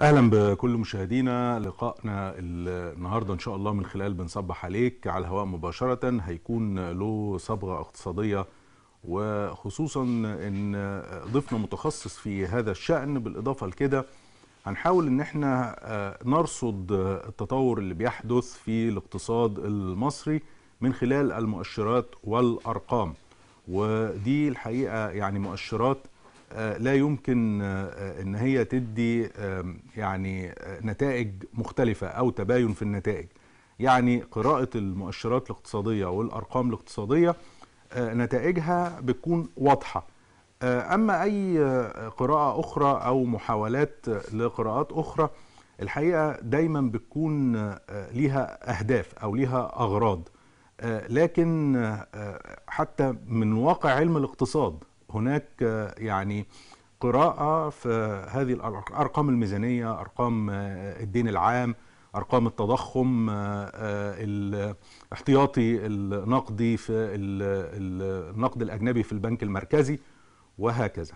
اهلا بكل مشاهدينا لقائنا النهارده ان شاء الله من خلال بنصبح عليك على الهواء مباشره هيكون له صبغه اقتصاديه وخصوصا ان ضيفنا متخصص في هذا الشان بالاضافه لكده هنحاول ان احنا آه، نرصد التطور اللي بيحدث في الاقتصاد المصري من خلال المؤشرات والارقام ودي الحقيقه يعني مؤشرات آه، لا يمكن آه، آه، ان هي تدي يعني نتائج مختلفه او تباين في النتائج يعني قراءه المؤشرات الاقتصاديه والارقام الاقتصاديه نتائجها بتكون واضحه اما اي قراءه اخرى او محاولات لقراءات اخرى الحقيقه دايما بتكون ليها اهداف او ليها اغراض لكن حتى من واقع علم الاقتصاد هناك يعني قراءة في هذه الأرقام الميزانية أرقام آه، الدين العام أرقام التضخم آه، آه، الاحتياطي النقدي في النقد الأجنبي في البنك المركزي وهكذا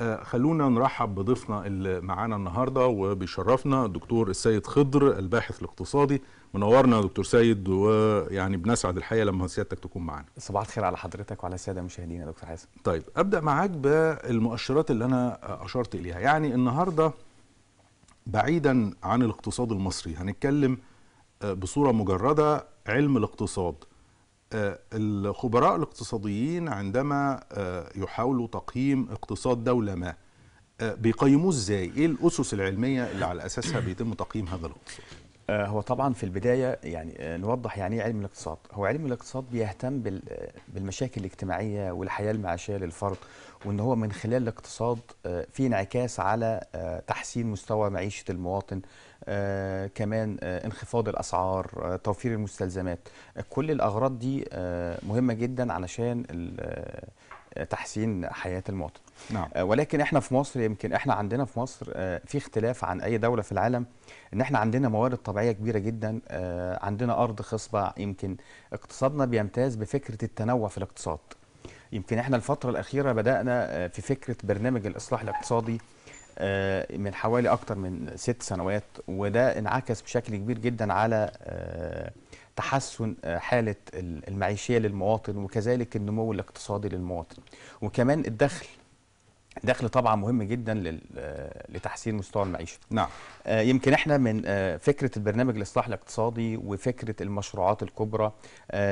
آه، خلونا نرحب بضيفنا اللي معانا النهارده وبيشرفنا الدكتور السيد خضر الباحث الاقتصادي منورنا يا دكتور سيد ويعني بنسعد الحقيقه لما سيادتك تكون معانا. صباح الخير على حضرتك وعلى الساده المشاهدين يا دكتور حازم. طيب ابدا معاك بالمؤشرات اللي انا اشرت اليها، يعني النهارده بعيدا عن الاقتصاد المصري هنتكلم آه، بصوره مجرده علم الاقتصاد آه، الخبراء الاقتصاديين عندما آه، يحاولوا تقييم اقتصاد دولة ما آه، بيقيموه ازاي؟ ايه الاسس العلميه اللي على اساسها بيتم تقييم هذا الاقتصاد؟ هو طبعا في البدايه يعني نوضح يعني ايه علم الاقتصاد، هو علم الاقتصاد بيهتم بالمشاكل الاجتماعيه والحياه المعيشيه للفرد وان هو من خلال الاقتصاد في انعكاس على تحسين مستوى معيشه المواطن آه، كمان آه، انخفاض الاسعار آه، توفير المستلزمات كل الاغراض دي مهمه جدا علشان تحسين حياه المواطن نعم. ولكن احنا في مصر يمكن احنا عندنا في مصر في اختلاف عن اي دوله في العالم ان احنا عندنا موارد طبيعيه كبيره جدا عندنا ارض خصبه يمكن اقتصادنا بيمتاز بفكره التنوع في الاقتصاد يمكن احنا الفتره الاخيره بدانا في فكره برنامج الاصلاح الاقتصادي آه، من حوالي أكتر من ست سنوات وده انعكس بشكل كبير جدا على آه، تحسن آه، حالة المعيشية للمواطن وكذلك النمو الاقتصادي للمواطن وكمان الدخل دخل طبعا مهم جدا لتحسين مستوى المعيشه. نعم. يمكن احنا من فكره البرنامج الاصلاح الاقتصادي وفكره المشروعات الكبرى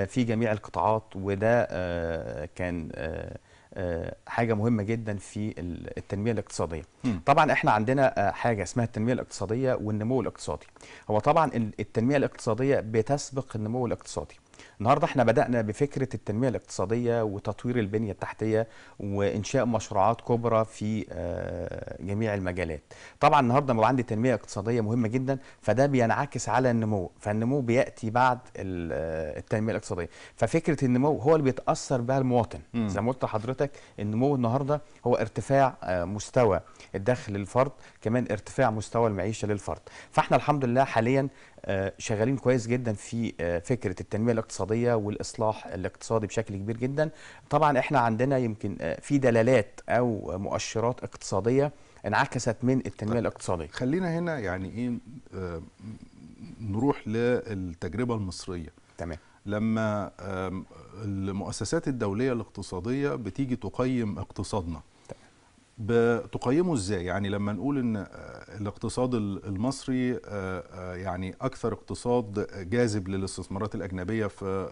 في جميع القطاعات وده كان آه، حاجه مهمه جدا في التنميه الاقتصاديه م. طبعا احنا عندنا آه، حاجه اسمها التنميه الاقتصاديه والنمو الاقتصادي هو طبعا التنميه الاقتصاديه بتسبق النمو الاقتصادي النهارده احنا بدانا بفكره التنميه الاقتصاديه وتطوير البنيه التحتيه وانشاء مشروعات كبرى في آه، جميع المجالات طبعا النهارده لما عندي تنميه اقتصاديه مهمه جدا فده بينعكس على النمو فالنمو بياتي بعد آه، التنميه الاقتصاديه ففكره النمو هو اللي بيتاثر بها المواطن م. زي ما قلت لحضرتك النمو النهارده هو ارتفاع آه، مستوى الدخل للفرد كمان ارتفاع مستوى المعيشه للفرد فاحنا الحمد لله حاليا آه، شغالين كويس جدا في آه، فكره التنميه الاقتصاديه والاصلاح الاقتصادي بشكل كبير جدا طبعا احنا عندنا يمكن آه، في دلالات او مؤشرات اقتصاديه انعكست من التنميه طيب، الاقتصاديه خلينا هنا يعني ايه نروح للتجربه المصريه تمام لما المؤسسات الدوليه الاقتصاديه بتيجي تقيم اقتصادنا بتقيمه ازاي يعني لما نقول ان آه، الاقتصاد المصري آه، آه، يعني اكثر اقتصاد جاذب للاستثمارات الاجنبيه في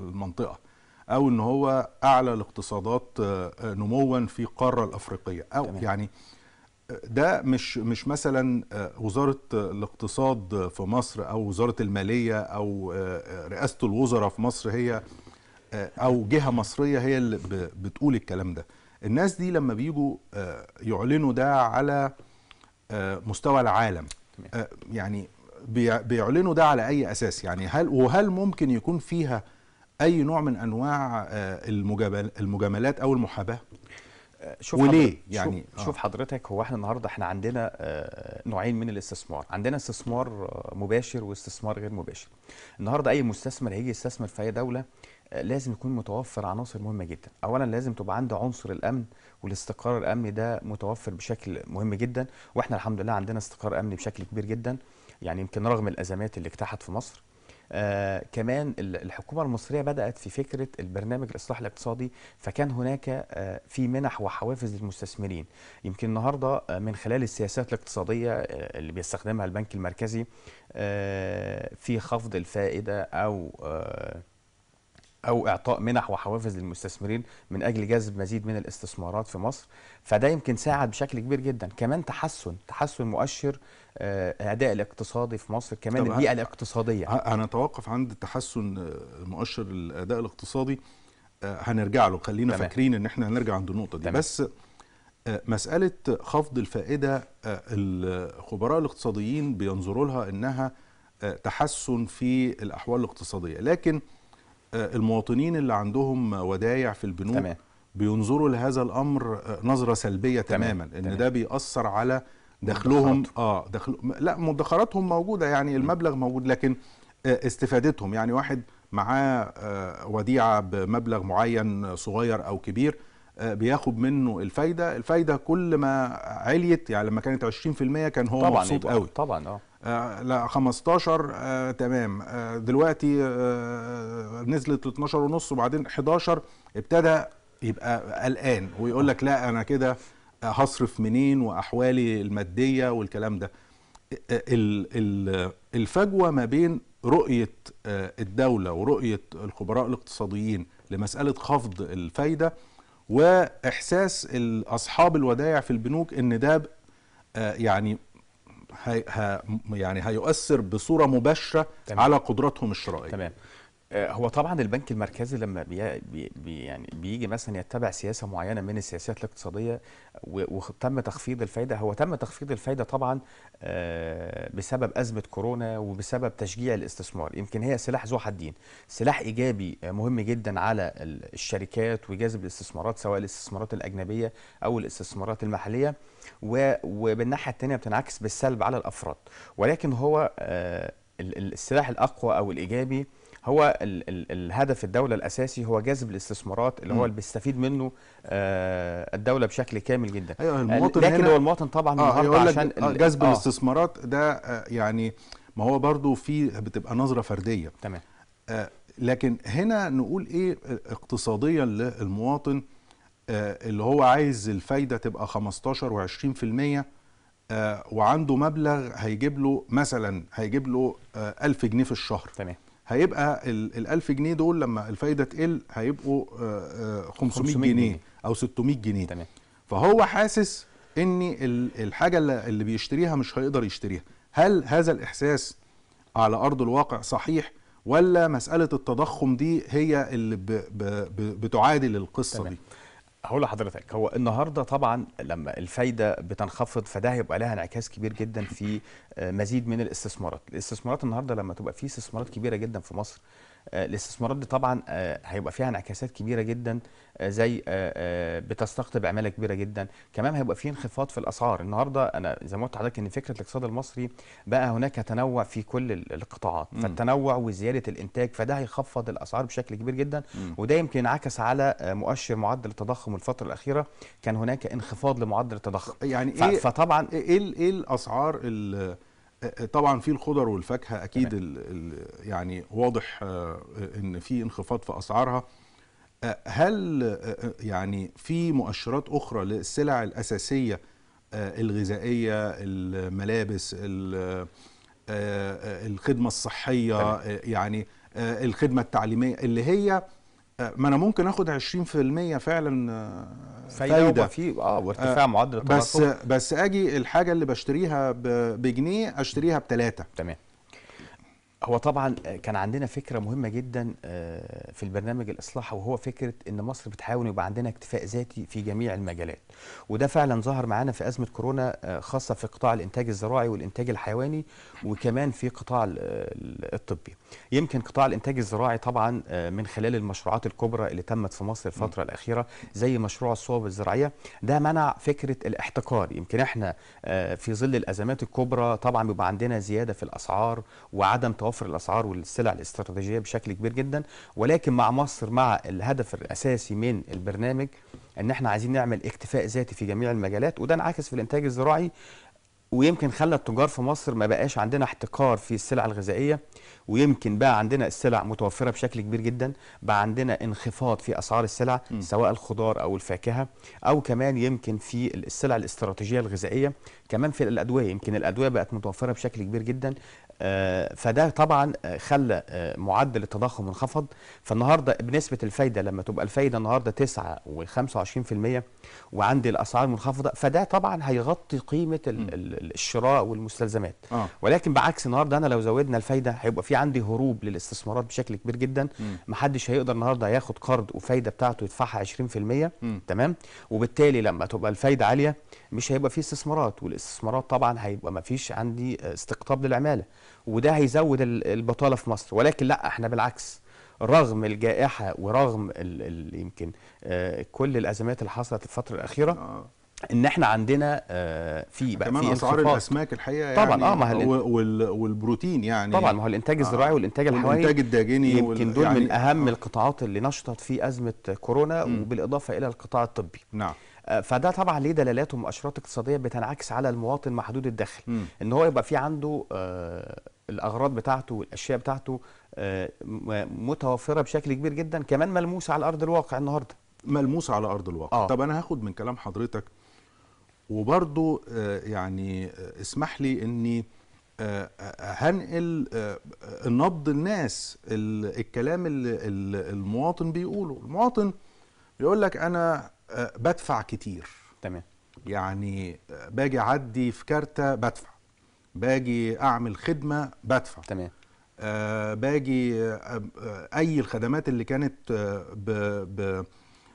المنطقه او ان هو اعلى الاقتصادات نموا في القاره الافريقيه او تمام. يعني ده مش مش مثلا وزاره الاقتصاد في مصر او وزاره الماليه او رئاسه الوزراء في مصر هي او جهه مصريه هي اللي بتقول الكلام ده الناس دي لما بيجوا آه، يعلنوا ده على آه، مستوى العالم آه، يعني بيعلنوا ده على اي اساس يعني هل وهل ممكن يكون فيها اي نوع من انواع المجاملات او المحاباه شوف وليه يعني شوف, آه. شوف حضرتك هو احنا النهارده احنا عندنا آه، نوعين من الاستثمار عندنا استثمار آه، مباشر واستثمار غير مباشر النهارده اي مستثمر هيجي يستثمر في اي دوله آه، لازم يكون متوفر عناصر مهمه جدا اولا لازم تبقى عنده عنصر الامن والاستقرار الامني ده متوفر بشكل مهم جدا واحنا الحمد لله عندنا استقرار امني بشكل كبير جدا يعني يمكن رغم الازمات اللي اجتاحت في مصر آه كمان الحكومه المصريه بدات في فكره البرنامج الاصلاح الاقتصادي فكان هناك آه في منح وحوافز للمستثمرين يمكن النهارده آه، من خلال السياسات الاقتصاديه آه، اللي بيستخدمها البنك المركزي آه في خفض الفائده او آه او اعطاء منح وحوافز للمستثمرين من اجل جذب مزيد من الاستثمارات في مصر فده يمكن ساعد بشكل كبير جدا كمان تحسن تحسن مؤشر الاداء آه، الاقتصادي في مصر كمان البيئه الاقتصاديه هنتوقف عند تحسن آه، مؤشر الاداء الاقتصادي آه، هنرجع له خلينا تمام. فاكرين ان احنا هنرجع عند النقطه دي تمام. بس مساله خفض الفائده الخبراء الاقتصاديين بينظروا لها انها تحسن في الاحوال الاقتصاديه لكن المواطنين اللي عندهم ودايع في البنوك تمام. بينظروا لهذا الامر نظره سلبيه تمام. تماما ان تمام. ده بيأثر على دخلهم اه دخل لا مدخراتهم موجوده يعني المبلغ موجود لكن آه، استفادتهم يعني واحد معاه آه، وديعه بمبلغ معين صغير او كبير آه، بياخد منه الفايده الفايده كل ما عليت يعني لما كانت 20% كان هو طبعًا مبسوط قوي طبعا اه لا 15 آه تمام آه دلوقتي آه نزلت 12 ونص وبعدين 11 ابتدى يبقى قلقان ويقول لك لا انا كده هصرف منين واحوالي الماديه والكلام ده الفجوه ما بين رؤيه آه، الدوله ورؤيه الخبراء الاقتصاديين لمساله خفض الفايده واحساس اصحاب الودائع في البنوك ان ده آه، يعني هي يعني هيؤثر بصوره مباشره تمام. على قدراتهم الشرائيه تمام آه، هو طبعا البنك المركزي لما بي بي يعني بيجي مثلا يتبع سياسه معينه من السياسات الاقتصاديه وتم تخفيض الفايده هو تم تخفيض الفايده طبعا آه، بسبب ازمه كورونا وبسبب تشجيع الاستثمار يمكن هي سلاح ذو حدين سلاح ايجابي آه، مهم جدا على الشركات وجذب الاستثمارات سواء الاستثمارات الاجنبيه او الاستثمارات المحليه وبالناحيه الثانيه بتنعكس بالسلب على الافراد ولكن هو السلاح الاقوى او الايجابي هو الـ الـ الهدف الدولة الأساسي هو جذب الاستثمارات اللي هو اللي بيستفيد منه آه الدولة بشكل كامل جدا أيوة آه، المواطن لكن هو المواطن طبعا النهارده آه عشان آه، جذب آه الاستثمارات ده آه يعني ما هو برضو في بتبقى نظرة فردية تمام آه لكن هنا نقول إيه اقتصاديا للمواطن آه اللي هو عايز الفايدة تبقى 15 و20% آه، وعنده مبلغ هيجيب له مثلا هيجيب له 1000 آه، جنيه في الشهر تمام هيبقى ال 1000 جنيه دول لما الفايده تقل هيبقوا 500 آه، جنيه, جنيه او 600 جنيه تمام فهو حاسس ان الحاجه اللي بيشتريها مش هيقدر يشتريها هل هذا الاحساس على ارض الواقع صحيح ولا مساله التضخم دي هي اللي بتعادل القصه تمام. دي هقول لحضرتك هو النهارده طبعا لما الفايده بتنخفض فده هيبقى لها انعكاس كبير جدا في آه، مزيد من الاستثمارات، الاستثمارات النهارده لما تبقى في استثمارات كبيره جدا في مصر آه، الاستثمارات دي طبعا آه، هيبقى فيها انعكاسات كبيره جدا آه، زي بتستقطب عماله كبيره جدا كمان هيبقى فيه انخفاض في الاسعار النهارده انا زي ما قلت لحضرتك ان فكره الاقتصاد المصري بقى هناك تنوع في كل القطاعات م. فالتنوع وزياده الانتاج فده هيخفض الاسعار بشكل كبير جدا م. وده يمكن انعكس على مؤشر معدل التضخم الفتره الاخيره كان هناك انخفاض لمعدل التضخم يعني إيه فطبعا ايه ايه الاسعار اللي آه، آه، طبعا في الخضر والفاكهه اكيد الـ الـ يعني واضح آه، ان في انخفاض في اسعارها هل يعني في مؤشرات اخرى للسلع الاساسيه الغذائيه الملابس الخدمه الصحيه يعني الخدمه التعليميه اللي هي ما انا ممكن اخد 20% فعلا آه، فايده في اه وارتفاع آه معدل التضخم بس بس اجي الحاجه اللي بشتريها بجنيه اشتريها بثلاثه تمام هو طبعا آه، كان عندنا فكره مهمه جدا آه، في البرنامج الاصلاح وهو فكره ان مصر بتحاول يبقى عندنا اكتفاء ذاتي في جميع المجالات وده فعلا ظهر معانا في ازمه كورونا آه، خاصه في قطاع الانتاج الزراعي والانتاج الحيواني وكمان في قطاع الطبي يمكن قطاع الانتاج الزراعي طبعا من خلال المشروعات الكبرى اللي تمت في مصر الفتره الاخيره زي مشروع الصوب الزراعيه ده منع فكره الاحتكار يمكن احنا في ظل الازمات الكبرى طبعا بيبقى عندنا زياده في الاسعار وعدم توافر الاسعار والسلع الاستراتيجيه بشكل كبير جدا ولكن مع مصر مع الهدف الاساسي من البرنامج ان احنا عايزين نعمل اكتفاء ذاتي في جميع المجالات وده انعكس في الانتاج الزراعي ويمكن خلى التجار في مصر ما بقاش عندنا احتكار في السلع الغذائيه ويمكن بقى عندنا السلع متوفره بشكل كبير جدا بقى عندنا انخفاض في اسعار السلع م. سواء الخضار او الفاكهه او كمان يمكن في السلع الاستراتيجيه الغذائيه كمان في الادويه يمكن الادويه بقت متوفره بشكل كبير جدا آه، فده طبعا آه، خلى آه، معدل التضخم انخفض فالنهارده بنسبه الفايده لما تبقى الفايده النهارده 9 و25% وعندي الاسعار منخفضه فده طبعا هيغطي قيمه الشراء والمستلزمات آه. ولكن بعكس النهارده انا لو زودنا الفايده هيبقى في عندي هروب للاستثمارات بشكل كبير جدا محدش هيقدر النهارده ياخد قرض وفايده بتاعته يدفعها 20% م. تمام وبالتالي لما تبقى الفايده عاليه مش هيبقى فيه استثمارات والاستثمارات طبعا هيبقى ما فيش عندي استقطاب للعماله وده هيزود البطاله في مصر ولكن لا احنا بالعكس رغم الجائحه ورغم الـ الـ يمكن آه، كل الازمات اللي حصلت الفتره الاخيره آه. ان احنا عندنا آه، في بقى كمان في اسعار الاسماك الحقيقه يعني طبعا يعني اه ما هل... والبروتين يعني طبعا ما هو الانتاج الزراعي آه والانتاج الحيواني والانتاج الداجني يمكن دول يعني من اهم آه القطاعات اللي نشطت في ازمه كورونا وبالاضافه الى القطاع الطبي نعم فده طبعا ليه دلالات ومؤشرات اقتصاديه بتنعكس على المواطن محدود الدخل م. ان هو يبقى في عنده آه، الاغراض بتاعته والاشياء بتاعته آه، متوفره بشكل كبير جدا كمان ملموسه على ارض الواقع النهارده ملموسه على ارض الواقع آه. طب انا هاخد من كلام حضرتك وبرضو آه، يعني اسمح لي اني هنقل نبض الناس الكلام اللي المواطن بيقوله المواطن يقول لك انا آه، بدفع كتير تمام يعني آه، باجي اعدي في كارته بدفع باجي اعمل خدمه بدفع تمام آه باجي آه, آه، اي الخدمات اللي كانت آه ب ب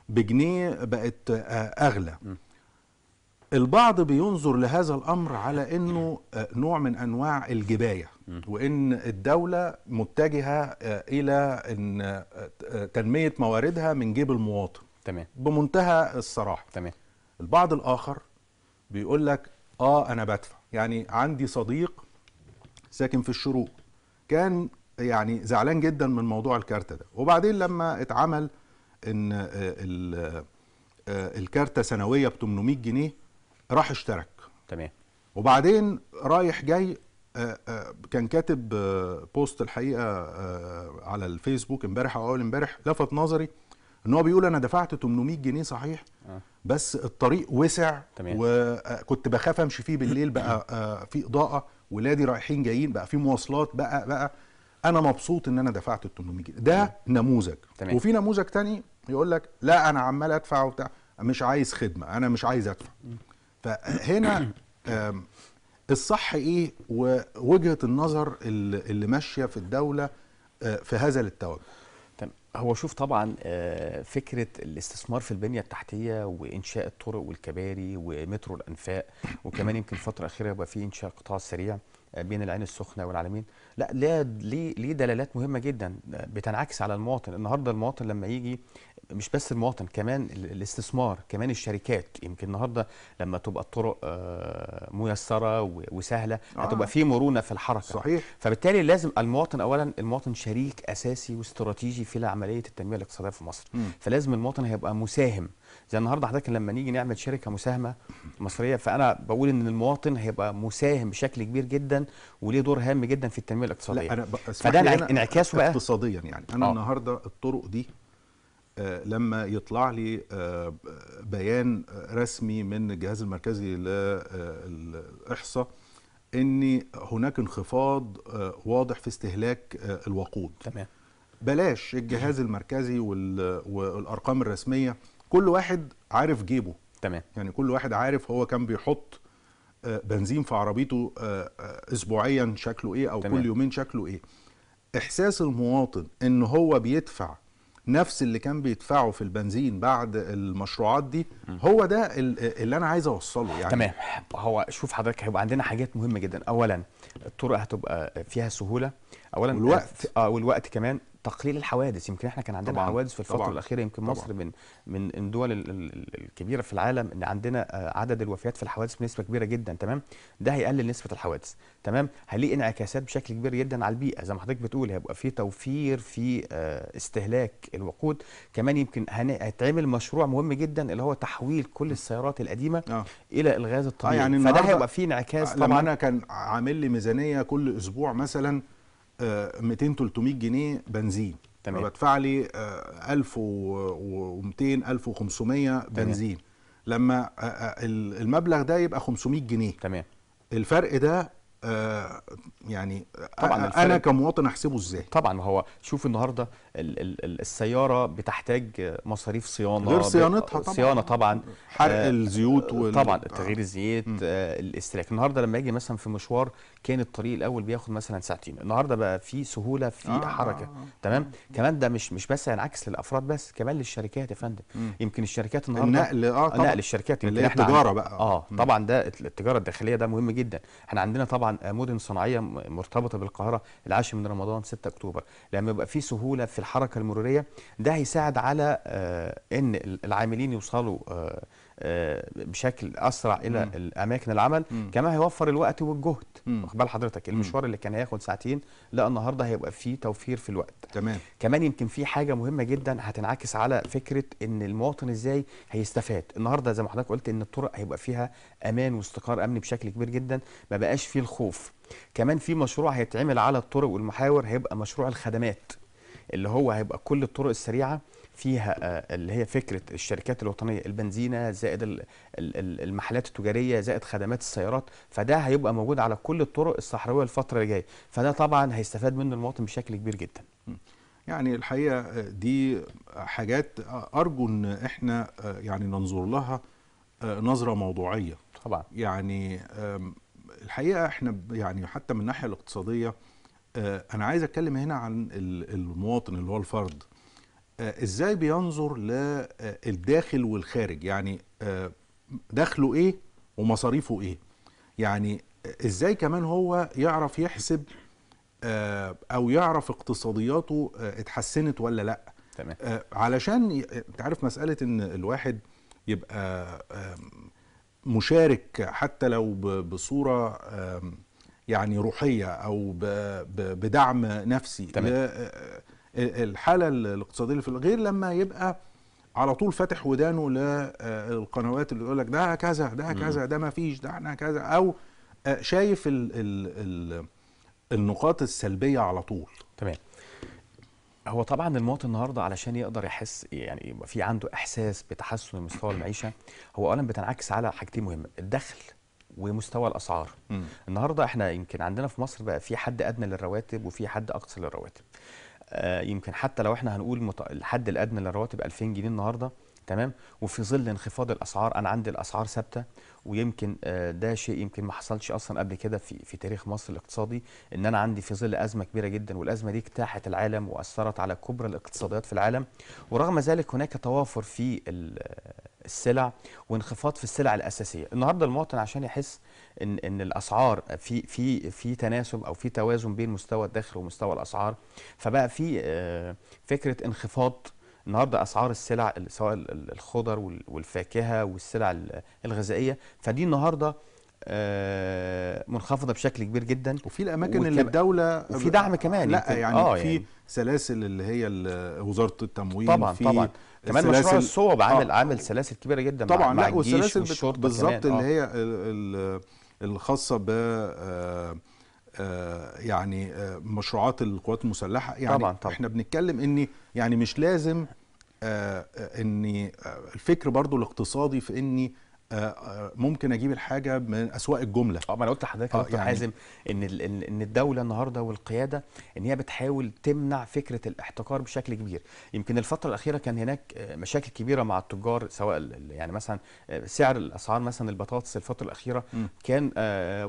بجنيه بقت اغلى م. البعض بينظر لهذا الامر على انه نوع من انواع الجبايه م. وان الدوله متجهه الى ان تنميه مواردها من جيب المواطن تمام بمنتهى الصراحه تمام البعض الاخر بيقول لك اه انا بدفع يعني عندي صديق ساكن في الشروق كان يعني زعلان جدا من موضوع الكارتة ده وبعدين لما اتعمل ان آه، آه، الكارتة سنوية ب 800 جنيه راح اشترك تمام وبعدين رايح جاي آه، كان كاتب بوست الحقيقة على الفيسبوك امبارح او اول امبارح لفت نظري ان هو بيقول انا دفعت 800 جنيه صحيح آه. بس الطريق وسع تمام. وكنت بخاف امشي فيه بالليل بقى آه، في اضاءه ولادي رايحين جايين بقى في مواصلات بقى بقى انا مبسوط ان انا دفعت ال 800 جنيه ده تمام. نموذج تمام. وفي نموذج تاني يقول لك لا انا عمال ادفع وبتاع مش عايز خدمه انا مش عايز ادفع فهنا الصح ايه ووجهه النظر اللي ماشيه في الدوله آه، في هذا التوجه هو شوف طبعا آه، فكره الاستثمار في البنيه التحتيه وانشاء الطرق والكباري ومترو الانفاق وكمان يمكن الفتره الاخيره يبقى في انشاء قطاع سريع آه، بين العين السخنه والعالمين لا ليه ليه دلالات مهمه جدا آه، بتنعكس على المواطن النهارده المواطن لما يجي مش بس المواطن كمان الاستثمار كمان الشركات يمكن النهارده لما تبقى الطرق آه، ميسره وسهله هتبقى آه. في مرونه في الحركه صحيح فبالتالي لازم المواطن اولا المواطن شريك اساسي واستراتيجي في عمليه التنميه الاقتصاديه في مصر م. فلازم المواطن هيبقى مساهم زي النهارده حضرتك لما نيجي نعمل شركه مساهمه مصريه فانا بقول ان المواطن هيبقى مساهم بشكل كبير جدا وليه دور هام جدا في التنميه الاقتصاديه لا أنا فده انعكاسه بقى اقتصاديا يعني انا آه. النهارده الطرق دي آه، لما يطلع لي آه، بيان رسمي من الجهاز المركزي للاحصاء آه، ان هناك انخفاض واضح في استهلاك الوقود تمام بلاش الجهاز المركزي والارقام الرسميه كل واحد عارف جيبه تمام يعني كل واحد عارف هو كان بيحط بنزين في عربيته اسبوعيا شكله ايه او تمام. كل يومين شكله ايه احساس المواطن ان هو بيدفع نفس اللي كان بيدفعه في البنزين بعد المشروعات دي هو ده اللي انا عايز اوصله يعني تمام هو شوف حضرتك هيبقى عندنا حاجات مهمه جدا اولا الطرق هتبقى فيها سهوله اولا والوقت اه والوقت كمان تقليل الحوادث يمكن احنا كان عندنا طبعًا. حوادث في الفتره طبعًا. الاخيره يمكن طبعًا. مصر من من الدول الكبيره في العالم ان عندنا آه، عدد الوفيات في الحوادث بنسبه كبيره جدا تمام ده هيقلل نسبه الحوادث تمام هليه انعكاسات بشكل كبير جدا على البيئه زي ما حضرتك بتقول هيبقى في توفير في آه، استهلاك الوقود كمان يمكن هيتعمل مشروع مهم جدا اللي هو تحويل كل السيارات القديمه آه. الى الغاز الطبيعي آه يعني فده هيبقى في انعكاس آه، طبعا انا كان عامل لي ميزانيه كل اسبوع مثلا 200 آه، 300 جنيه بنزين تمام فبدفع لي 1200 آه، 1500 بنزين تمام. لما آه، المبلغ ده يبقى 500 جنيه تمام الفرق ده يعني طبعا انا كمواطن احسبه ازاي طبعا ما هو شوف النهارده السياره بتحتاج مصاريف صيانه غير صيانتها طبعا صيانه طبعا حرق آه، الزيوت وال... طبعا آه. تغيير الزيت آه الاستهلاك النهارده لما اجي مثلا في مشوار كان الطريق الاول بياخد مثلا ساعتين النهارده بقى في سهوله في آه, آه، حركه تمام آه كمان ده مش مش بس هينعكس للافراد بس كمان للشركات يا فندم يمكن الشركات النهارده النقل اه طبعا نقل الشركات هي التجاره بقى اه طبعا ده التجاره الداخليه ده مهم جدا احنا عندنا طبعا مدن صناعيه مرتبطه بالقاهره العاشر من رمضان 6 اكتوبر لما يبقى في سهوله في الحركه المروريه ده هيساعد على آه، ان العاملين يوصلوا آه، آه، بشكل اسرع الى اماكن العمل مم. كما هيوفر الوقت والجهد واخد بال حضرتك المشوار اللي كان هياخد ساعتين لا النهارده هيبقى فيه توفير في الوقت تمام كمان يمكن في حاجه مهمه جدا هتنعكس على فكره ان المواطن ازاي هيستفاد النهارده زي ما حضرتك قلت ان الطرق هيبقى فيها امان واستقرار امني بشكل كبير جدا ما بقاش فيه الخوف كمان في مشروع هيتعمل على الطرق والمحاور هيبقى مشروع الخدمات اللي هو هيبقى كل الطرق السريعه فيها آه، اللي هي فكره الشركات الوطنيه البنزينه زائد المحلات التجاريه زائد خدمات السيارات فده هيبقى موجود على كل الطرق الصحراويه الفتره اللي جايه فده طبعا هيستفاد منه المواطن بشكل كبير جدا يعني الحقيقه آه، دي حاجات ارجو ان احنا آه، يعني ننظر لها نظره موضوعيه طبعا يعني الحقيقه احنا يعني حتى من الناحيه الاقتصاديه آه، انا عايز اتكلم هنا عن المواطن اللي هو الفرد آه، ازاي بينظر للداخل آه، والخارج يعني دخله ايه ومصاريفه ايه يعني ازاي كمان هو يعرف يحسب او يعرف اقتصادياته اتحسنت ولا لا تمام علشان تعرف مساله ان الواحد يبقى مشارك حتى لو بصوره يعني روحيه او بدعم نفسي تمام. آه، آه، الحاله الاقتصاديه في غير لما يبقى على طول فاتح ودانه للقنوات آه، اللي يقول لك ده كذا ده كذا ده ما فيش ده احنا كذا او شايف الـ الـ النقاط السلبيه على طول تمام هو طبعا المواطن النهارده علشان يقدر يحس يعني يبقى في عنده احساس بتحسن مستوى المعيشه هو اولا بتنعكس على حاجتين مهمه الدخل ومستوى الاسعار م. النهارده احنا يمكن عندنا في مصر بقى في حد ادنى للرواتب وفي حد اقصى للرواتب آه يمكن حتى لو احنا هنقول مت... الحد الادنى للرواتب 2000 جنيه النهارده تمام وفي ظل انخفاض الاسعار انا عندي الاسعار ثابته ويمكن آه، ده شيء يمكن ما حصلش اصلا قبل كده في في تاريخ مصر الاقتصادي ان انا عندي في ظل ازمه كبيره جدا والازمه دي اجتاحت العالم واثرت على كبرى الاقتصاديات في العالم ورغم ذلك هناك توافر في السلع وانخفاض في السلع الاساسيه النهارده المواطن عشان يحس ان ان الاسعار في في في تناسب او في توازن بين مستوى الدخل ومستوى الاسعار فبقى في آه، فكره انخفاض النهارده اسعار السلع سواء الخضر والفاكهه والسلع الغذائيه فدي النهارده آه، منخفضه بشكل كبير جدا وفي الاماكن اللي الدوله وفي دعم كمان لا يمكن... يعني آه في يعني. سلاسل اللي هي وزاره التموين طبعا في طبعا كمان مشروع الصوب آه. عامل آه. عامل سلاسل كبيره جدا طبعا مع, لا مع والسلاسل بالظبط اللي آه. هي الخاصه ب آه، يعني مشروعات القوات المسلحه يعني طبعا طبعا. احنا بنتكلم ان يعني مش لازم ان الفكر برضو الاقتصادي في اني آه، آه، ممكن اجيب الحاجه من اسواق الجمله اه ما انا قلت لحضرتك يا دكتور آه، يعني حازم ان ان الدوله النهارده والقياده ان هي بتحاول تمنع فكره الاحتكار بشكل كبير يمكن الفتره الاخيره كان هناك مشاكل كبيره مع التجار سواء يعني مثلا سعر الاسعار مثلا البطاطس الفتره الاخيره م. كان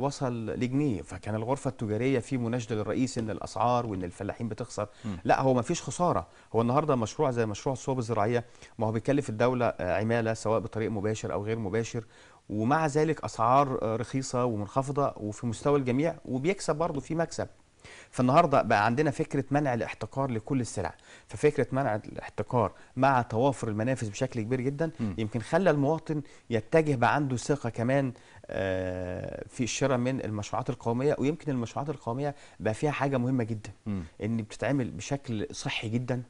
وصل لجنيه فكان الغرفه التجاريه في مناشده للرئيس ان الاسعار وان الفلاحين بتخسر م. لا هو ما فيش خساره هو النهارده مشروع زي مشروع الصوب الزراعيه ما هو بيكلف الدوله عماله سواء بطريق مباشر او غير مباشر مباشر ومع ذلك اسعار رخيصه ومنخفضه وفي مستوى الجميع وبيكسب برضه في مكسب فالنهارده بقى عندنا فكره منع الاحتكار لكل السلع ففكره منع الاحتكار مع توافر المنافس بشكل كبير جدا م. يمكن خلى المواطن يتجه بقى عنده ثقه كمان آه، في الشراء من المشروعات القوميه ويمكن المشروعات القوميه بقى فيها حاجه مهمه جدا م. ان بتتعمل بشكل صحي جدا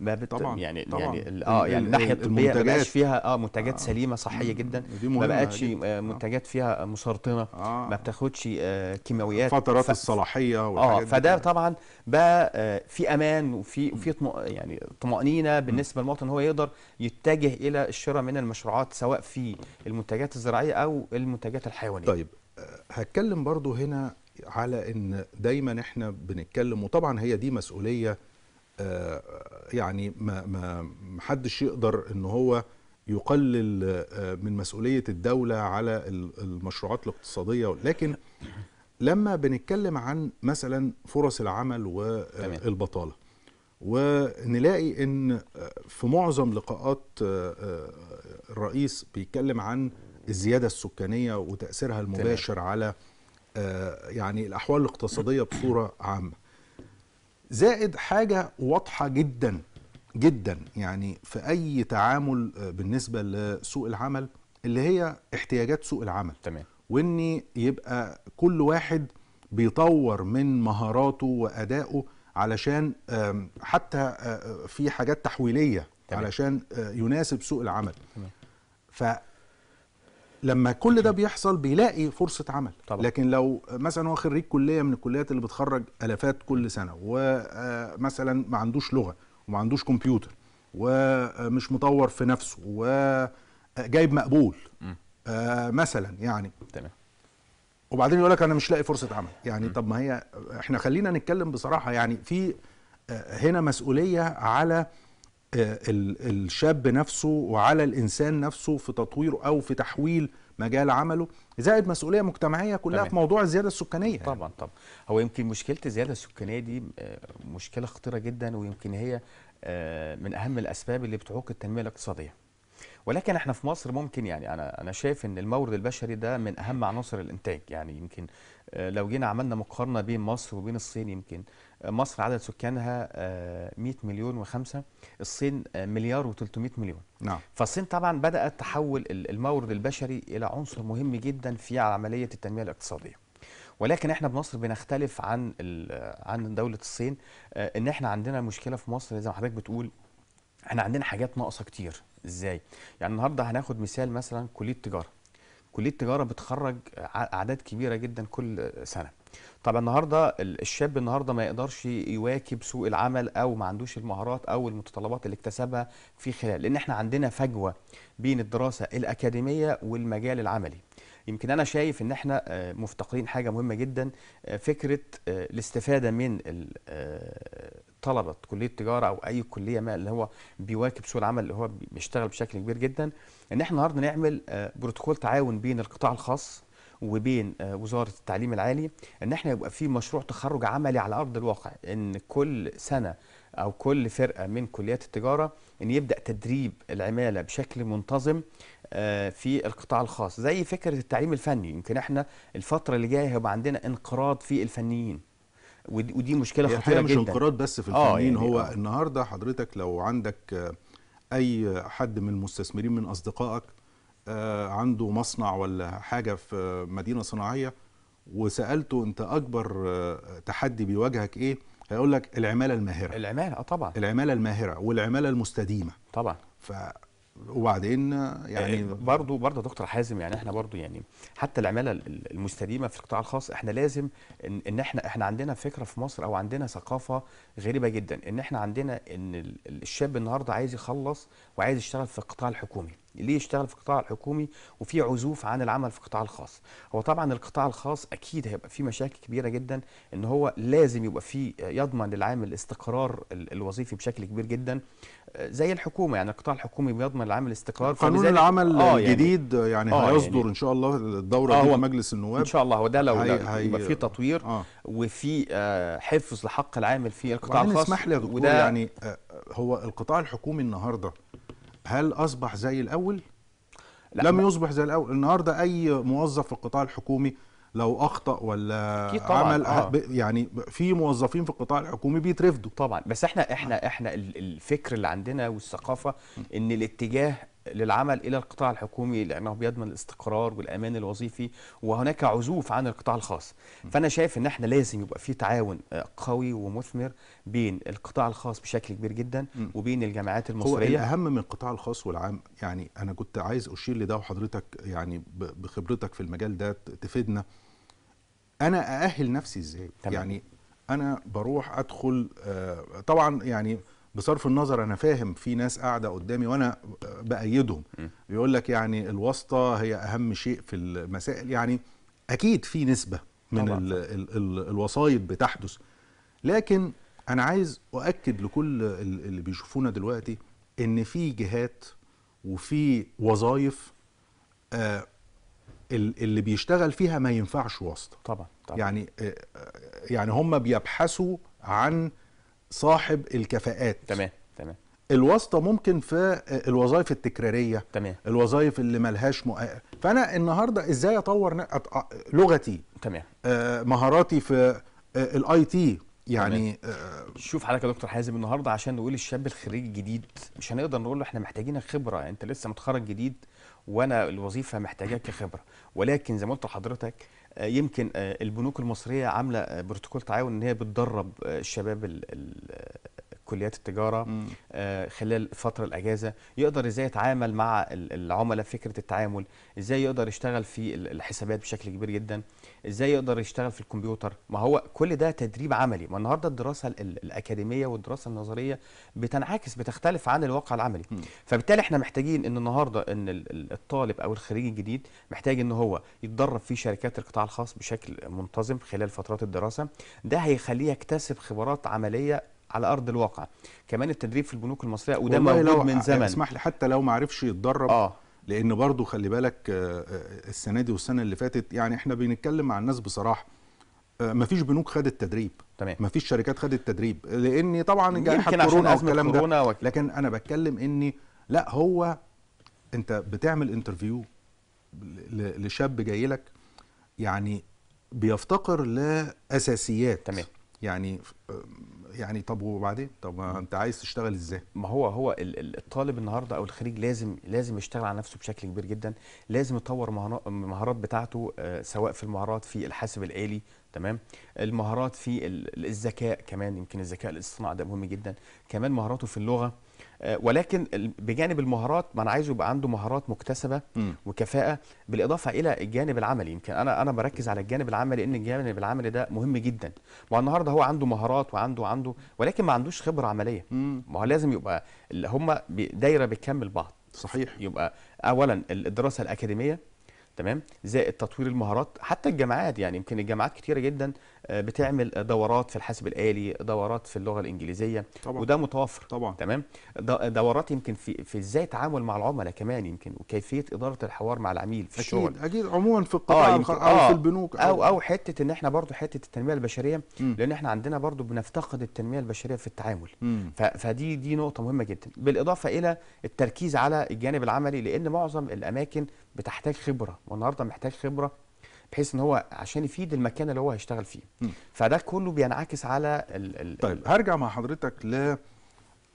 ما بت طبعا يعني, يعني طبعا آه، يعني اه يعني ناحيه الطبيه ما بقاش فيها اه منتجات آه سليمه صحيه جدا ما بقتش آه، آه. منتجات فيها مسرطنه آه ما بتاخدش آه كيماويات فترات ف... الصلاحيه والحاجات اه فده طبعا بقى آه في امان وفي وفي طم... يعني طمانينه بالنسبه للمواطن هو يقدر يتجه الى الشراء من المشروعات سواء في المنتجات الزراعيه او المنتجات الحيوانيه طيب هتكلم برضو هنا على ان دايما احنا بنتكلم وطبعا هي دي مسؤوليه آه، يعني ما ما حدش يقدر ان هو يقلل آه، من مسؤوليه الدوله على المشروعات الاقتصاديه لكن لما بنتكلم عن مثلا فرص العمل والبطاله ونلاقي ان آه، في معظم لقاءات الرئيس بيتكلم عن الزياده السكانيه وتاثيرها المباشر على يعني الاحوال الاقتصاديه بصوره عامه زائد حاجة واضحة جدا جدا يعني في أي تعامل آه، بالنسبة لسوق العمل اللي هي احتياجات سوق العمل تمام وإن يبقى كل واحد بيطور من مهاراته وأدائه علشان حتى آه، آه، في حاجات تحويلية تمام. علشان يناسب سوق العمل تمام. لما كل ده بيحصل بيلاقي فرصه عمل طبعا. لكن لو مثلا هو خريج كليه من الكليات اللي بتخرج الافات كل سنه ومثلا آه، ما عندوش لغه وما عندوش كمبيوتر ومش آه، مطور في نفسه وجايب آه، مقبول مثلا يعني تمام وبعدين يقول لك انا مش لاقي فرصه عمل يعني طب ما هي احنا خلينا نتكلم بصراحه يعني في هنا مسؤوليه على آه، الشاب نفسه وعلى الانسان نفسه في تطويره او في تحويل مجال عمله زائد مسؤوليه مجتمعيه كلها طبعا. في موضوع الزياده السكانيه يعني. طبعا يعني. طبعا هو يمكن مشكله الزياده السكانيه دي آه، مشكله خطيره جدا ويمكن هي آه، من اهم الاسباب اللي بتعوق التنميه الاقتصاديه ولكن احنا في مصر ممكن يعني انا انا شايف ان المورد البشري ده من اهم عناصر الانتاج يعني يمكن لو جينا عملنا مقارنه بين مصر وبين الصين يمكن مصر عدد سكانها 100 آه، مليون و5 الصين آه، مليار و300 مليون نعم فالصين طبعا بدات تحول المورد البشري الى عنصر مهم جدا في عمليه التنميه الاقتصاديه ولكن احنا بمصر بنختلف عن عن دوله الصين آه، ان احنا عندنا مشكله في مصر زي ما حضرتك بتقول احنا عندنا حاجات ناقصه كتير ازاي يعني النهارده هناخد مثال مثلا كليه تجاره كليه تجاره بتخرج اعداد كبيره جدا كل سنه طب النهارده الشاب النهارده ما يقدرش يواكب سوق العمل او ما عندوش المهارات او المتطلبات اللي اكتسبها في خلال لان احنا عندنا فجوه بين الدراسه الاكاديميه والمجال العملي يمكن انا شايف ان احنا آه، مفتقرين حاجه مهمه جدا آه، فكره آه، الاستفاده من طلبه كليه التجاره او اي كليه ما اللي هو بيواكب سوق العمل اللي هو بيشتغل بشكل كبير جدا ان احنا النهارده نعمل بروتوكول تعاون بين القطاع الخاص وبين آه، وزاره التعليم العالي ان احنا يبقى في مشروع تخرج عملي على ارض الواقع ان كل سنه او كل فرقه من كليات التجاره ان يبدا تدريب العماله بشكل منتظم آه، في القطاع الخاص زي فكره التعليم الفني يمكن احنا الفتره اللي جايه هيبقى عندنا انقراض في الفنيين ودي مشكله خطيره جدا مش انقراض بس في آه، يعني الفنيين يعني هو آه. النهارده حضرتك لو عندك اي حد من المستثمرين من اصدقائك آه، عنده مصنع ولا حاجه في مدينه صناعيه وسالته انت اكبر آه، تحدي بيواجهك ايه هيقول لك العماله الماهره العماله اه طبعا العماله الماهره والعماله المستديمه طبعا ف وبعدين آه، يعني برضه برضه يا دكتور حازم يعني احنا برضه يعني حتى العماله المستديمه في القطاع الخاص احنا لازم ان, إن احنا احنا عندنا فكره في مصر او عندنا ثقافه غريبه جدا ان احنا عندنا ان الشاب النهارده عايز يخلص وعايز يشتغل في القطاع الحكومي ليه يشتغل في القطاع الحكومي وفي عزوف عن العمل في القطاع الخاص هو طبعا القطاع الخاص اكيد هيبقى فيه مشاكل كبيره جدا ان هو لازم يبقى فيه يضمن للعامل الاستقرار الوظيفي بشكل كبير جدا زي الحكومه يعني القطاع الحكومي بيضمن العامل الاستقرار قانون العمل آه يعني الجديد يعني, يعني آه هيصدر يعني ان شاء الله الدوره آه دي مجلس النواب ان شاء الله هو ده لو يبقى في تطوير آه وفي آه، حفظ لحق العامل في القطاع الخاص اسمح لي يا دكتور يعني آه، هو القطاع الحكومي النهارده هل اصبح زي الاول لا لم ما. يصبح زي الاول النهارده اي موظف في القطاع الحكومي لو اخطا ولا عمل آه. يعني في موظفين في القطاع الحكومي بيترفضوا طبعا بس احنا احنا احنا الفكر اللي عندنا والثقافه ان الاتجاه للعمل الى القطاع الحكومي لانه بيضمن الاستقرار والامان الوظيفي وهناك عزوف عن القطاع الخاص فانا شايف ان احنا لازم يبقى في تعاون آه، قوي ومثمر بين القطاع الخاص بشكل كبير جدا وبين الجامعات المصريه هو الاهم من القطاع الخاص والعام يعني انا كنت عايز اشير لده وحضرتك يعني بخبرتك في المجال ده تفيدنا انا ااهل نفسي ازاي يعني انا بروح ادخل آه، طبعا يعني بصرف النظر انا فاهم في ناس قاعده قدامي وانا بايدهم بيقول لك يعني الواسطه هي اهم شيء في المسائل يعني اكيد في نسبه من ال ال ال الوسايط بتحدث لكن انا عايز اؤكد لكل اللي بيشوفونا دلوقتي ان في جهات وفي وظائف آه اللي بيشتغل فيها ما ينفعش واسطه طبعا, طبعا. يعني آه يعني هم بيبحثوا عن صاحب الكفاءات تمام تمام الواسطه ممكن في آه، الوظائف التكراريه تمام الوظائف اللي ملهاش مؤقع. فانا النهارده ازاي اطور آه، لغتي تمام آه مهاراتي في آه، الاي تي يعني آه شوف حضرتك يا دكتور حازم النهارده عشان نقول الشاب الخريج الجديد مش هنقدر نقول له احنا محتاجين خبره انت لسه متخرج جديد وانا الوظيفه محتاجاك خبره ولكن زي ما قلت لحضرتك آه، يمكن آه، البنوك المصريه عامله آه، بروتوكول تعاون ان هي بتدرب الشباب كليات التجاره مم. خلال فتره الاجازه يقدر ازاي يتعامل مع العملاء فكره التعامل ازاي يقدر يشتغل في الحسابات بشكل كبير جدا ازاي يقدر يشتغل في الكمبيوتر ما هو كل ده تدريب عملي ما النهارده الدراسه الاكاديميه والدراسه النظريه بتنعكس بتختلف عن الواقع العملي م. فبالتالي احنا محتاجين ان النهارده ان الطالب او الخريج الجديد محتاج ان هو يتدرب في شركات القطاع الخاص بشكل منتظم خلال فترات الدراسه ده هيخليه يكتسب خبرات عمليه على ارض الواقع كمان التدريب في البنوك المصريه وده موجود من زمن اسمح لي حتى لو ما عرفش يتدرب آه. لان برضو خلي بالك آه، آه، السنه دي والسنه اللي فاتت يعني احنا بنتكلم مع الناس بصراحه آه، مفيش بنوك خدت تدريب تمام مفيش شركات خدت تدريب لان طبعا جائحه كورونا والكلام ده وك... لكن انا بتكلم اني لا هو انت بتعمل انترفيو لشاب جاي لك يعني بيفتقر لاساسيات تمام يعني يعني طب وبعدين طب ما انت عايز تشتغل ازاي ما هو هو الطالب النهارده او الخريج لازم لازم يشتغل على نفسه بشكل كبير جدا لازم يطور المهارات بتاعته آه، سواء في المهارات في الحاسب الالي تمام المهارات في الذكاء كمان يمكن الذكاء الاصطناعي ده مهم جدا كمان مهاراته في اللغه آه، ولكن بجانب المهارات ما انا عايزه يبقى عنده مهارات مكتسبه م. وكفاءه بالاضافه الى الجانب العملي يمكن انا انا بركز على الجانب العملي لان الجانب العملي ده مهم جدا ما النهارده هو عنده مهارات وعنده عنده ولكن ما عندوش خبره عمليه ما هو لازم يبقى اللي هم دايره بتكمل بعض صحيح يبقى اولا الدراسه الاكاديميه تمام زائد تطوير المهارات حتى الجامعات يعني يمكن الجامعات كتيره جدا آه، بتعمل دورات في الحاسب الالي دورات في اللغه الانجليزيه طبعا. وده متوفر طبعا تمام دورات يمكن في في ازاي التعامل مع العملاء كمان يمكن وكيفيه اداره الحوار مع العميل في أكيد الشغل اكيد عموما في آه، القطاع آه يمكن او آه في البنوك او او, حته ان احنا برضو حته التنميه البشريه م. لان احنا عندنا برضو بنفتقد التنميه البشريه في التعامل م. فدي دي نقطه مهمه جدا بالاضافه الى التركيز على الجانب العملي لان معظم الاماكن بتحتاج خبره والنهارده محتاج خبره بحيث ان هو عشان يفيد المكان اللي هو هيشتغل فيه م. فده كله بينعكس على الـ الـ طيب هرجع مع حضرتك ل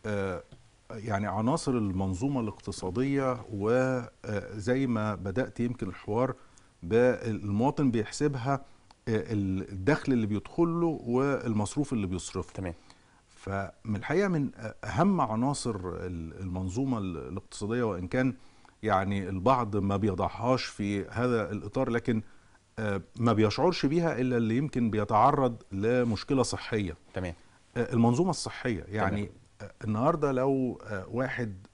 آه، يعني عناصر المنظومه الاقتصاديه وزي آه، ما بدات يمكن الحوار بالمواطن بيحسبها آه، الدخل اللي بيدخل له والمصروف اللي بيصرفه تمام فمن الحقيقه من اهم عناصر المنظومه الاقتصاديه وان كان يعني البعض ما بيضعهاش في هذا الاطار لكن آه، ما بيشعرش بيها الا اللي يمكن بيتعرض لمشكله صحيه تمام آه، المنظومه الصحيه يعني تمام. آه، النهارده لو واحد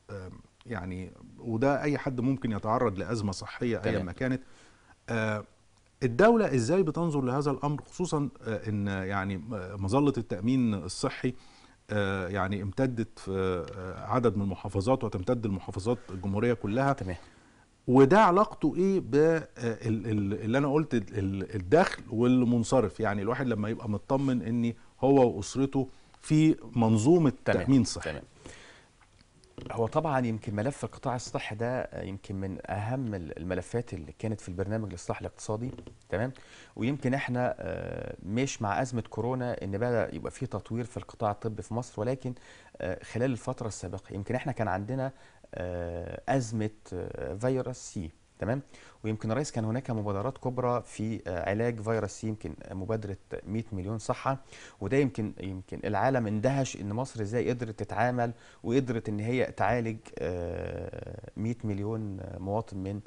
يعني وده اي حد ممكن يتعرض لازمه صحيه ايا ما كانت الدوله ازاي بتنظر لهذا الامر خصوصا ان يعني مظله التامين الصحي يعني امتدت في عدد من المحافظات وتمتد المحافظات الجمهوريه كلها تمام وده علاقته ايه باللي آه، انا قلت الدخل والمنصرف يعني الواحد لما يبقى مطمن ان هو واسرته في منظومه تامين صحي تمام. هو طبعا يمكن ملف القطاع الصحي ده آه، يمكن من اهم الملفات اللي كانت في البرنامج الاصلاح الاقتصادي تمام ويمكن احنا آه، مش مع ازمه كورونا ان بدا يبقى في تطوير في القطاع الطبي في مصر ولكن خلال الفتره السابقه يمكن احنا كان عندنا آه، ازمه آه، فيروس سي تمام ويمكن الرئيس كان هناك مبادرات كبرى في آه، علاج فيروس سي يمكن مبادره 100 مليون صحه وده يمكن يمكن العالم اندهش ان مصر ازاي قدرت تتعامل وقدرت ان هي تعالج 100 مليون مواطن من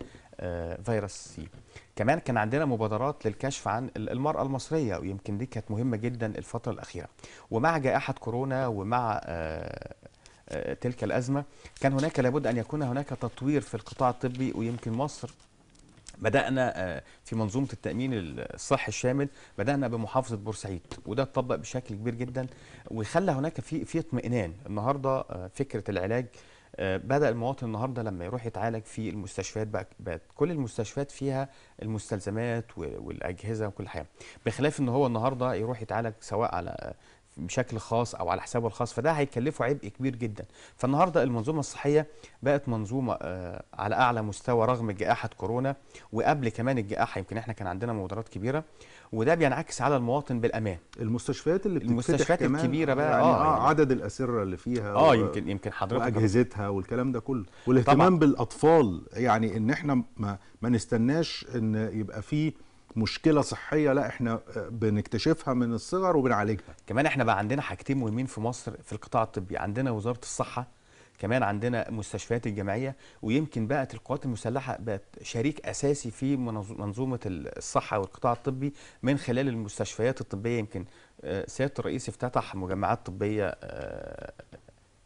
فيروس سي كمان كان عندنا مبادرات للكشف عن المرأة المصرية ويمكن دي كانت مهمة جدا الفترة الأخيرة ومع جائحة كورونا ومع آه، تلك الأزمة كان هناك لابد أن يكون هناك تطوير في القطاع الطبي ويمكن مصر بدأنا آه، في منظومة التأمين الصحي الشامل بدأنا بمحافظة بورسعيد وده اتطبق بشكل كبير جدا وخلى هناك في في اطمئنان النهارده آه، فكرة العلاج بدأ المواطن النهارده لما يروح يتعالج في المستشفيات بقت كل المستشفيات فيها المستلزمات والأجهزة وكل حاجة بخلاف ان هو النهارده يروح يتعالج سواء على بشكل خاص او على حسابه الخاص فده هيكلفه عبء كبير جدا فالنهارده المنظومه الصحيه بقت منظومه آه، على اعلى مستوى رغم جائحه كورونا وقبل كمان الجائحه يمكن احنا كان عندنا مبادرات كبيره وده بينعكس على المواطن بالامان المستشفيات اللي المستشفيات الكبيره بقى يعني آه, آه، يعني آه عدد الاسره اللي فيها اه يمكن يمكن حضرتك واجهزتها والكلام ده كله والاهتمام طبعا. بالاطفال يعني ان احنا ما, ما نستناش ان يبقى فيه مشكله صحيه لا احنا بنكتشفها من الصغر وبنعالجها كمان احنا بقى عندنا حاجتين مهمين في مصر في القطاع الطبي عندنا وزاره الصحه كمان عندنا مستشفيات الجامعيه ويمكن بقت القوات المسلحه بقت شريك اساسي في منظومه الصحه والقطاع الطبي من خلال المستشفيات الطبيه يمكن آه، سياده الرئيس افتتح مجمعات طبيه آه،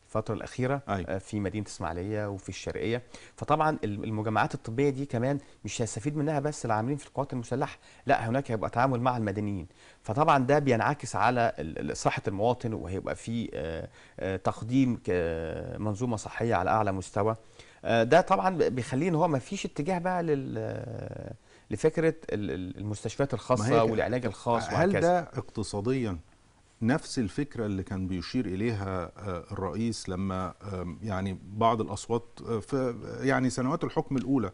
الفتره الاخيره أيوة. في مدينه اسماعيليه وفي الشرقيه فطبعا المجمعات الطبيه دي كمان مش هيستفيد منها بس العاملين في القوات المسلحه لا هناك هيبقى تعامل مع المدنيين فطبعا ده بينعكس على صحه المواطن وهيبقى في آه، آه، تقديم منظومه صحيه على اعلى مستوى ده طبعا بيخليه ان هو ما فيش اتجاه بقى لل لفكره المستشفيات الخاصه والعلاج الخاص هل وهكذا هل ده اقتصاديا نفس الفكره اللي كان بيشير اليها آه، الرئيس لما يعني بعض الاصوات آه، في يعني سنوات الحكم الاولى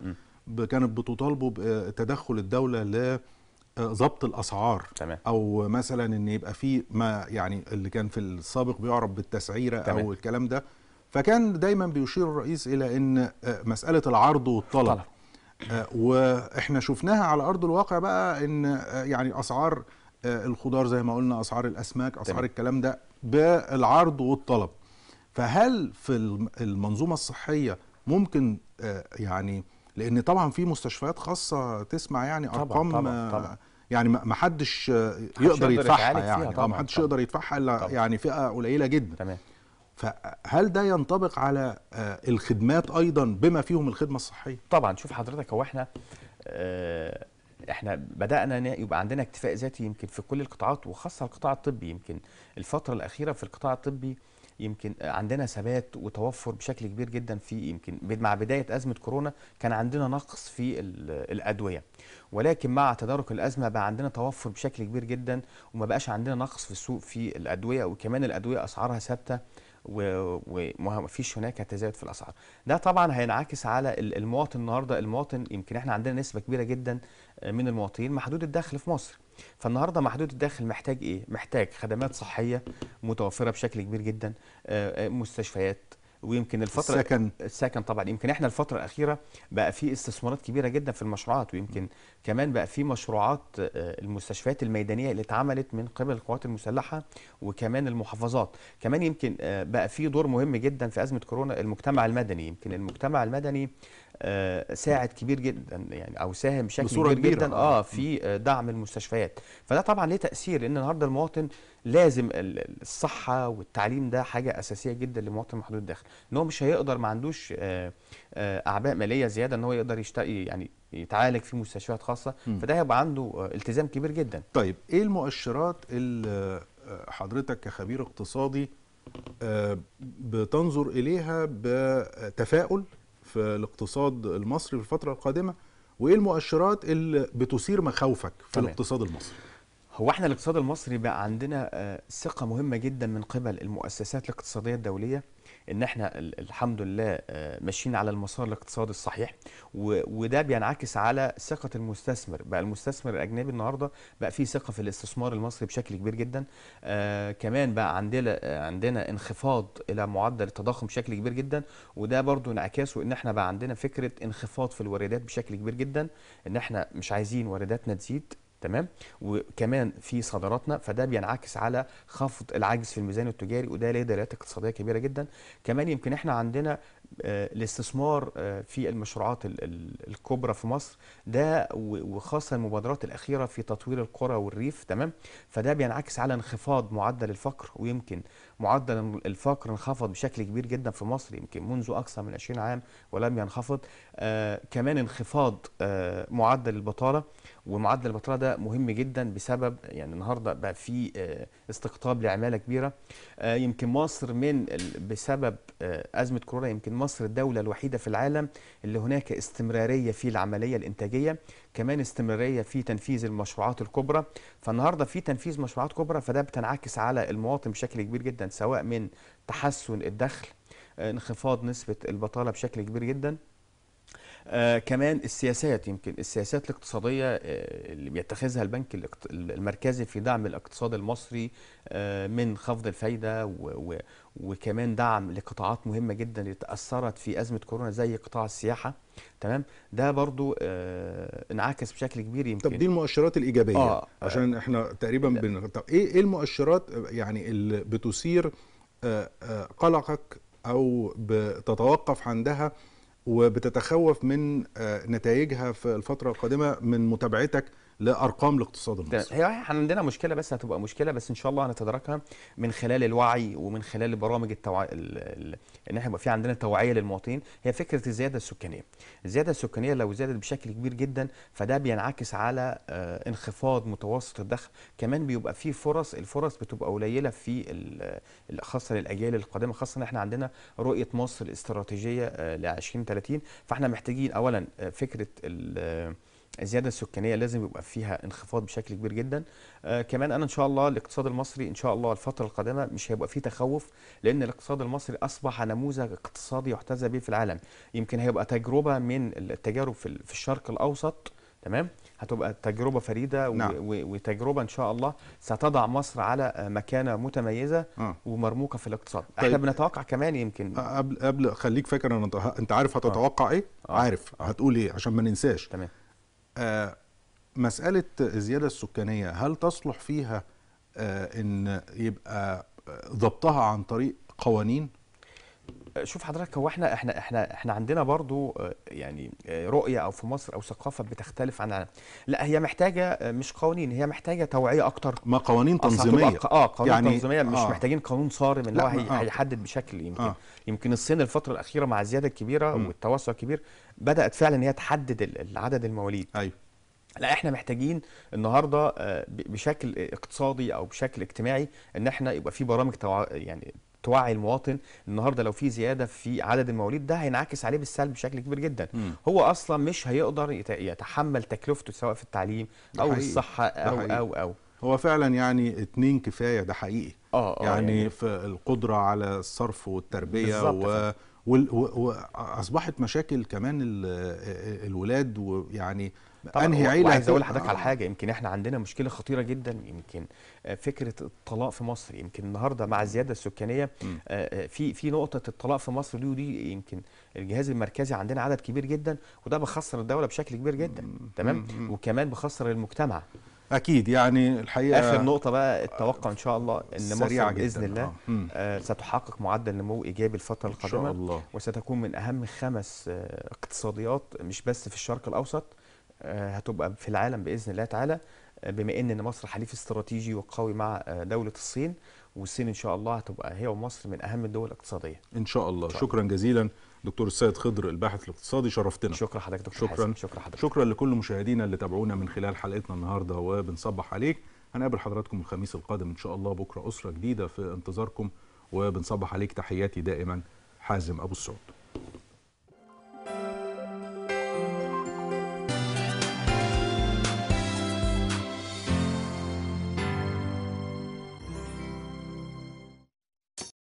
كانت بتطالبه بتدخل آه، الدوله ل ضبط الاسعار تمام. او مثلا ان يبقى في ما يعني اللي كان في السابق بيعرف بالتسعيره تمام. او الكلام ده فكان دايما بيشير الرئيس الى ان مساله العرض والطلب طلع. واحنا شفناها على ارض الواقع بقى ان يعني اسعار آه، الخضار زي ما قلنا اسعار الاسماك اسعار الكلام ده بالعرض والطلب فهل في المنظومه الصحيه ممكن آه، يعني لان طبعا في مستشفيات خاصه تسمع يعني طبعًا ارقام طبعًا آه، طبعًا. يعني ما حدش يقدر يدفعها يعني طبعا ما حدش يقدر يعني. يدفعها الا يعني فئه قليله جدا تمام فهل ده ينطبق على الخدمات ايضا بما فيهم الخدمه الصحيه طبعا شوف حضرتك هو احنا احنا بدانا يبقى عندنا اكتفاء ذاتي يمكن في كل القطاعات وخاصه القطاع الطبي يمكن الفتره الاخيره في القطاع الطبي يمكن عندنا ثبات وتوفر بشكل كبير جدا في يمكن مع بدايه ازمه كورونا كان عندنا نقص في الادويه ولكن مع تدارك الازمه بقى عندنا توفر بشكل كبير جدا وما بقاش عندنا نقص في السوق في الادويه وكمان الادويه اسعارها ثابته وما فيش هناك تزايد في الاسعار ده طبعا هينعكس على المواطن النهارده المواطن يمكن احنا عندنا نسبه كبيره جدا من المواطنين محدود الدخل في مصر فالنهارده محدود الدخل محتاج ايه محتاج خدمات صحيه متوفره بشكل كبير جدا آه، آه، مستشفيات ويمكن الفتره السكن السكن طبعا يمكن احنا الفتره الاخيره بقى في استثمارات كبيره جدا في المشروعات ويمكن م. كمان بقى في مشروعات آه، المستشفيات الميدانيه اللي اتعملت من قبل القوات المسلحه وكمان المحافظات كمان يمكن آه، بقى في دور مهم جدا في ازمه كورونا المجتمع المدني يمكن المجتمع المدني آه، ساعد كبير جدا يعني او ساهم بشكل كبير كبيرة. جدا اه في دعم المستشفيات فده طبعا ليه تاثير لان النهارده المواطن لازم الصحه والتعليم ده حاجه اساسيه جدا لمواطن محدود الدخل ان هو مش هيقدر ما عندوش آه، آه، اعباء ماليه زياده ان هو يقدر يشتري يعني يتعالج في مستشفيات خاصه فده هيبقى عنده التزام كبير جدا طيب ايه المؤشرات اللي حضرتك كخبير اقتصادي بتنظر اليها بتفاؤل في الاقتصاد المصري في الفترة القادمة وإيه المؤشرات اللي بتثير مخاوفك في تمام. الاقتصاد المصري هو احنا الاقتصاد المصري بقى عندنا آه، ثقة مهمة جدا من قبل المؤسسات الاقتصادية الدولية ان احنا الحمد لله آه، ماشيين على المسار الاقتصادي الصحيح وده بينعكس على ثقه المستثمر بقى المستثمر الاجنبي النهارده بقى فيه ثقه في الاستثمار المصري بشكل كبير جدا آه، كمان بقى عندنا آه، عندنا انخفاض الى معدل التضخم بشكل كبير جدا وده برضو انعكاسه ان احنا بقى عندنا فكره انخفاض في الواردات بشكل كبير جدا ان احنا مش عايزين وارداتنا تزيد تمام وكمان في صادراتنا فده بينعكس على خفض العجز في الميزان التجاري وده ليه دلالات اقتصاديه كبيره جدا كمان يمكن احنا عندنا آه، الاستثمار آه، في المشروعات الكبرى في مصر ده وخاصه المبادرات الاخيره في تطوير القرى والريف تمام فده بينعكس على انخفاض معدل الفقر ويمكن معدل الفقر انخفض بشكل كبير جدا في مصر يمكن منذ أكثر من 20 عام ولم ينخفض آه كمان انخفاض آه معدل البطالة ومعدل البطاله ده مهم جدا بسبب يعني النهارده بقى في آه، استقطاب لعماله كبيره آه، يمكن مصر من بسبب آه، ازمه كورونا يمكن مصر الدوله الوحيده في العالم اللي هناك استمراريه في العمليه الانتاجيه كمان استمراريه في تنفيذ المشروعات الكبرى فالنهارده في تنفيذ مشروعات كبرى فده بتنعكس على المواطن بشكل كبير جدا سواء من تحسن الدخل آه، انخفاض نسبه البطاله بشكل كبير جدا آه، كمان السياسات يمكن السياسات الاقتصادية آه، اللي بيتخذها البنك المركزي في دعم الاقتصاد المصري آه، من خفض الفايدة وكمان دعم لقطاعات مهمة جدا اللي تأثرت في أزمة كورونا زي قطاع السياحة تمام ده برضو انعكس بشكل كبير يمكن طب دي المؤشرات الإيجابية آه عشان احنا تقريبا بن... طب إيه،, ايه المؤشرات يعني اللي بتثير قلقك أو بتتوقف عندها وبتتخوف من آه، نتائجها في الفتره القادمه من متابعتك لارقام الاقتصاد المصري هي احنا عندنا مشكله بس هتبقى مشكله بس ان شاء الله هنتداركها من خلال الوعي ومن خلال برامج ال... ان احنا يبقى في عندنا توعيه للمواطنين هي فكره الزياده السكانيه الزياده السكانيه لو زادت بشكل كبير جدا فده بينعكس على آه، انخفاض متوسط الدخل كمان بيبقى في فرص الفرص بتبقى قليله في خاصه للاجيال القادمه خاصه ان احنا عندنا رؤيه مصر الاستراتيجيه آه، ل 2030 فاحنا محتاجين اولا آه، فكره الزياده السكانيه لازم يبقى فيها انخفاض بشكل كبير جدا آه كمان انا ان شاء الله الاقتصاد المصري ان شاء الله الفتره القادمه مش هيبقى فيه تخوف لان الاقتصاد المصري اصبح نموذج اقتصادي يحتذى به في العالم يمكن هيبقى تجربه من التجارب في الشرق الاوسط تمام هتبقى تجربه فريده نعم. وتجربه ان شاء الله ستضع مصر على آه، مكانه متميزه آه. ومرموقه في الاقتصاد طيب. احنا بنتوقع كمان يمكن آه، قبل قبل خليك فاكر انت عارف هتتوقع آه. ايه آه. آه. عارف آه. هتقول ايه عشان ما ننساش تمام آه، مسألة الزيادة السكانية هل تصلح فيها آه، إن يبقى ضبطها عن طريق قوانين؟ شوف حضرتك هو احنا احنا احنا احنا عندنا برضو آه، يعني آه، رؤيه او في مصر او ثقافه بتختلف عن لا هي محتاجه آه، مش قوانين هي محتاجه توعيه اكتر ما قوانين تنظيميه اه قوانين يعني تنظيميه مش آه. محتاجين قانون صارم اللي هو هيحدد بشكل يمكن آه. يمكن الصين الفتره الاخيره مع الزياده الكبيره م. والتوسع الكبير بدات فعلا هي تحدد عدد المواليد ايوه لا احنا محتاجين النهارده بشكل اقتصادي او بشكل اجتماعي ان احنا يبقى في برامج يعني توعي المواطن النهارده لو في زياده في عدد المواليد ده هينعكس عليه بالسلب بشكل كبير جدا م. هو اصلا مش هيقدر يتحمل تكلفته سواء في التعليم او حقيقي. الصحه او او او هو فعلا يعني اتنين كفايه ده حقيقي اه اه يعني, يعني في القدره على الصرف والتربيه و... واصبحت مشاكل كمان الولاد ويعني طبعا انهي عيله عايز اقول لحضرتك على حاجه يمكن احنا عندنا مشكله خطيره جدا يمكن آه، فكره الطلاق في مصر يمكن النهارده مع الزياده السكانيه آه، آه، في في نقطه الطلاق في مصر دي ودي يمكن الجهاز المركزي عندنا عدد كبير جدا وده بخسر الدوله بشكل كبير جدا تمام وكمان بخسر المجتمع اكيد يعني الحقيقه اخر نقطه بقى التوقع ان شاء الله ان مصر باذن الله آه. ستحقق معدل نمو ايجابي الفتره القادمه إن شاء الله. وستكون من اهم خمس اقتصاديات مش بس في الشرق الاوسط آه، هتبقى في العالم باذن الله تعالى آه، بما ان مصر حليف استراتيجي وقوي مع آه، دوله الصين والصين ان شاء الله هتبقى هي ومصر من اهم الدول الاقتصاديه ان شاء الله, إن شاء الله. شكرا جزيلا دكتور السيد خضر الباحث الاقتصادي شرفتنا شكرا حضرتك دكتور شكرا حسن. شكرا حضرتك شكرا لكل مشاهدينا اللي تابعونا من خلال حلقتنا النهارده وبنصبح عليك هنقابل حضراتكم الخميس القادم ان شاء الله بكره اسره جديده في انتظاركم وبنصبح عليك تحياتي دائما حازم ابو السعود